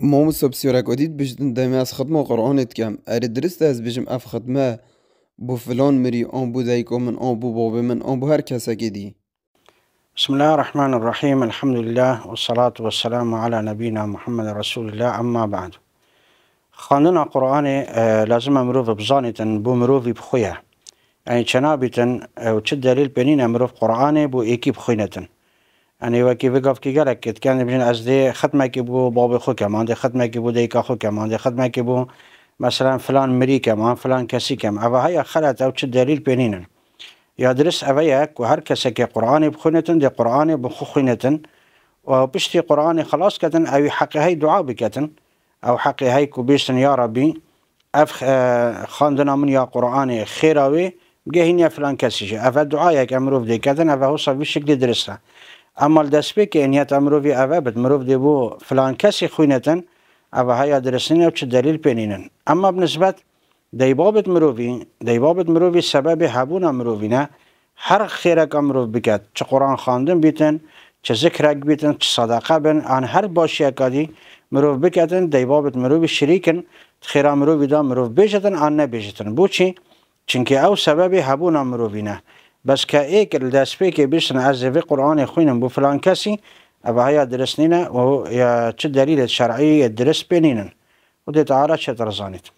مام سبسیۆرە گۆدیت بژن اس خدمە قڕۆنت اتكام اري درست ئەس بيشم اف خدمة بو فلان مري اون بو دايكو من اون بو بۆ بێ من ئۆ بۆ هەر کەسەکی دی بسم الله الرحمن الرحيم الحمد لله والصلاة والسلام على نبينا محمد رسول الله أما بعد خاننا قرآن اه، لازم مروف تن بو مروف بخويا يعني چنابي تن اه، وچد دليل بنين مروف قرآن بو ايكي تن یعنی وکی بگفت که گرک کت کنه بجن از دی ختمه که بو باب خو کمان دی ختمه که بو دیکا خو کمان دی ختمه که بو مثلا فلان مری کمان فلان کسی کم او های خلط او چه دلیل پینینن یا درس او یک و هر کسی که قرآن بخونتن دی قرآن بخو خونتن و پشتی قرآن خلاص کتن او حقی های دعا بکتن او حقی های که بیستن یا ربی اف خواندنا من یا قرآن خیراوی بگه یا فلان کسی شه دعای دعایک امروف کتن او هو بی شکلی درسته اما دست که اینیت امروی اوه بد مروف دی فلان کسی خوینتن اوه های درسنین و چه دلیل پینینن اما بنسبت دیبابت مروی دیبابت مروی سبب هبون مروی نه هر خیرک امروف بکد چه قرآن خواندن بیتن چه ذکرک بیتن چه صدقه بن آن هر باشی اکادی مروف بکدن دیبابت مروی شریکن خیره مروی دا مروف بیجتن آن نبیشتن. بو چی؟ چونکه او سبب حبون مروی بس كايك الداسبيكي بيشن في قرآن بو فلان كاسي أبا هيا درسنينا وهو يا تدليل الشرعي الدرس بينينا ودي تعالى شترزانيت